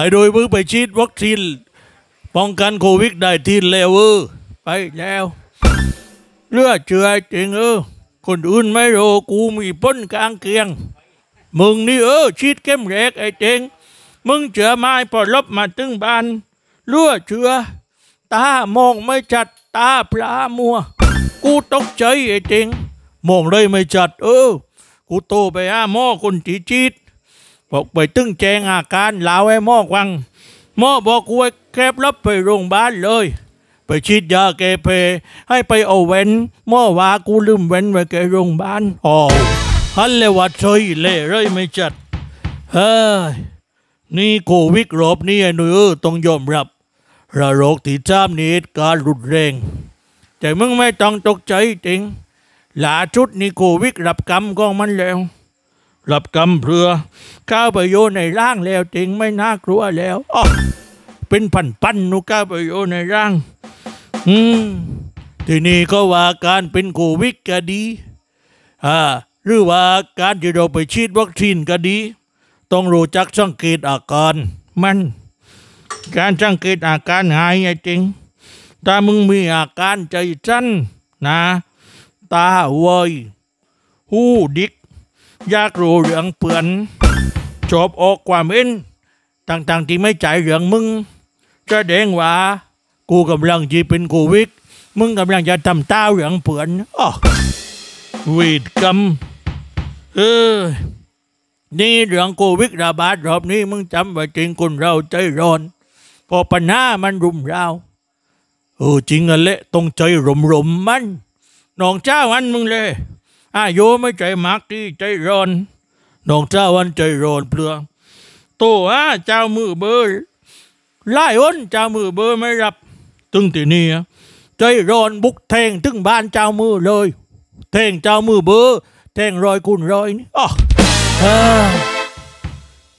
ไอ้โดยเพิ่งไปฉีดวัคซีนป้องกันโควิดได้ทีแล้วเออไปแล้วเลือดเชื่อจริงเออ คนอื่นไม่รู้กูมีป้นกลางเกียงมึงนี่เออฉีดเข้มแรกไอ้เจงมึงเชื้อไม้พอลบมาตึงบานเลือดเชื่อตามองไม่จัดตาพลามัว กูตกใจไอ้เจงมองเลยไม่จัดเออ กูโตไปอ้าหมอคนจีจีดบอกไปตึ้งแจงอาการลาวไอ้หมอกวังหมอบอกกูไอ้แคบรับไปโรงพยาบาลเลย ไปฉีดยาแกเพ ให้ไปเอาเว้นหมอว่ากูลืมเว้นไว้แกโรงพยาบาลอ๋อฮันเลวัดเอยเล่เลยไม่จัดเฮ้ยนี่โควิดรอบนี่หนูต้องยอมรับระโรคที่จ้ามนี้การรุนแรง แต่มึงไม่ต้องตกใจจริงหลาชุดนี่โควิดรับกรรมก็มันแล้วหลับกำเพลือก้าไปโยในร่างแล้วจริงไม่น่ากลัวแล้วอ๋อเป็นพันปั้นนูก้าไปโยในร่างอืมทีนี้ก็ว่าการเป็นโควิดก็ดีอ่าหรือว่าการจะโเราไปฉีดวัคซีนก็ดี ต้องรู้จักสังเกตอาการมัน การสังเกตอาการหายไงจริงถ้ามึงมีอาการใจชั้นนะตาเวยหูดิกอยากรู้เรื่องเปือนจบอกความเอ็นต่างๆที่ไม่ใจเรื่องมึงจะเด้งว่ากูกำลังจีเป็นกูวิกมึงกำลังจะทำต้าเรื่องเปือนอ๋อวีดกำเออนี่เรื่องกูวิกระบาดรอบนี้มึงจำไว้จริงคนเราใจร้อน พอปัญหามันรุมเราเออจริงอะเละต้องใจรมๆมันน้องเจ้ามันมึงเลยอายุไม่ใจมักที่ใจร้อนน้องเจ้าวันใจร้อนเปลืองโตอาเจ้ามือเบอร์ไล่อ้นเจ้ามือเบอร์ไม่รับตึงตีนี่ใจร้อนบุกแทงถึงบ้านเจ้ามือเลย แทงเจ้ามือเบอร์แทงรอยคุณรอยนี่อ๋อ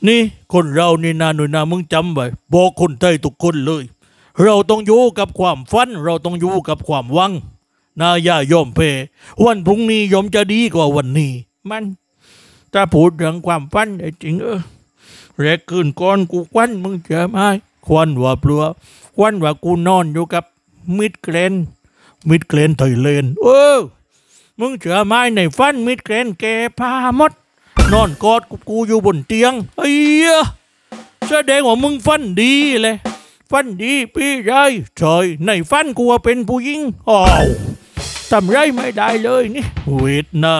นี่คนเรานี่นาหนยนามึงจำไว้บอกคนไทยทุกคนเลย เราต้องอยู่กับความฝันเราต้องอยู่กับความหวังนายายอมเพ วันพรุ่งนี้ยอมจะดีกว่าวันนี้ มัน ถ้าพูดถึงความฟันไอ้จริงเออแรกึืนก่อนกูควันมึงเจะไหมควันว่าปลัวควันว่ากูนอนอยู่กับมิดเกรน มิดเกรนถอยเลน เออ มึงเจอไหมในฟันมิดเกรนแกพาหมดนอนกอดกูอยู่บนเตียง ไอ้เหี้ยแสดงว่ามึงฟันดีเลยฟันดีพี่ญ่ใช่ในฟันกูเป็นผู้หญิงอ้าวทำไรไม่ได้เลยนี่เวทนะ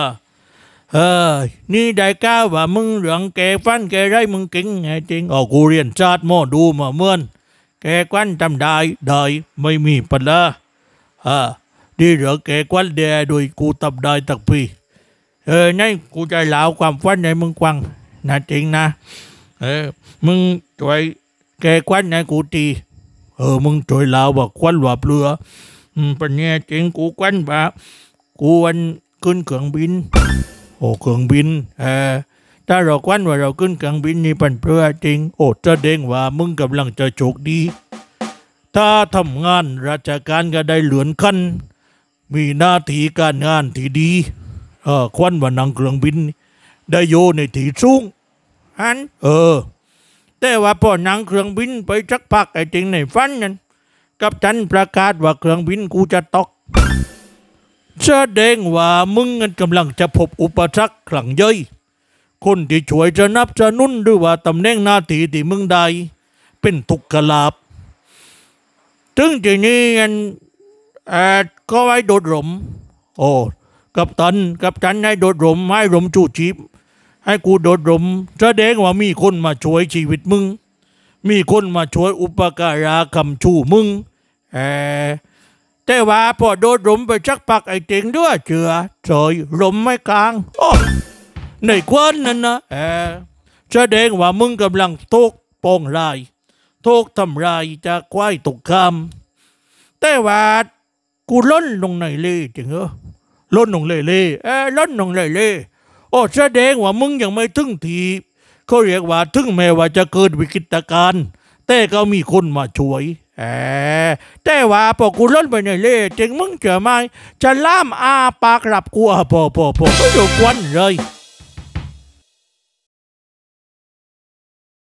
เออนี่ได้ก้าว่ามึงเหลืองแกฟันแกไรมึงกิงไงจริงออกูเรียนชาติหมดูมาเมื่อนแกควันทำได้ได้ไม่มีปัญหาเออดีเหลือแกควันแดโดยกูทำได้ตักปีเออนี่กูใจะเล่าความฟันในมึงควังนะจริงนะเออมึงช่วยแกควันในกูตีเออมึงช่วยเลาว่าควันหลับเรือปัญญาจริงกูกวนบะกวนขึ้นเครื่องบิน โอ้เครื่องบิน เออถ้าเรากวนว่าเราขึ้นเครื่องบินนี่เป็นเพื่อจริง โอ้จะเด้งว่ามึงกาลังจะโชคดี ถ้าทำงานราชการก็ได้เหลือนขั้น มีหน้าที่การงานที่ดี เออควันว่านังเครื่องบิน ได้โยในที่สูงอัน เออ แต่ว่าพอนังเครื่องบินไปสักพักไอ้จริงในฟันนั้นกับฉันประกาศว่าเครื่องบินกูจะตกแสดงว่ามึงกำลังจะพบอุปสรรคขลังเย้ยคนที่ช่วยจะนับจะนุ่นหรือว่าตำแหน่งหน้าที่ที่มึงได้ เป็นทุกขลาบถึงที่นี้ัอแอก็ไว้โดดหลมโอ้ กับตันกับฉันให้โดดหลมให้หลมจูชีพ ให้กูโดดหลมแสดงว่ามีคนมาช่วยชีวิตมึง มีคนมาช่วยอุปการะคำชูมึงเอแต่ว่าพอโดนหลมไปชักปักไอ้ติงด้วยเจือเฉยลมไม่กลางโอ้ในควันนั่นนะเอแสดงว่ามึงกำลังตกปองลายตกทำลายจะควายตกคำแต่ว่ากูล้นลงในเล่จริงเหรอล้นลงเล่เล่เออล้นลงเล่เล่โอ้แสดงว่ามึงยังไม่ถึงทีเขาเรียกว่าถึงแม้ว่าจะเกิดวิกฤตการณ์แต่ก็มีคนมาช่วยเออแต่ว่าพอกูล่นไปในเล่จึงมึงเจอไหมจะล่ามอา ปากหลับกูอ่ะพอพอพอไม่ดูกวนเลย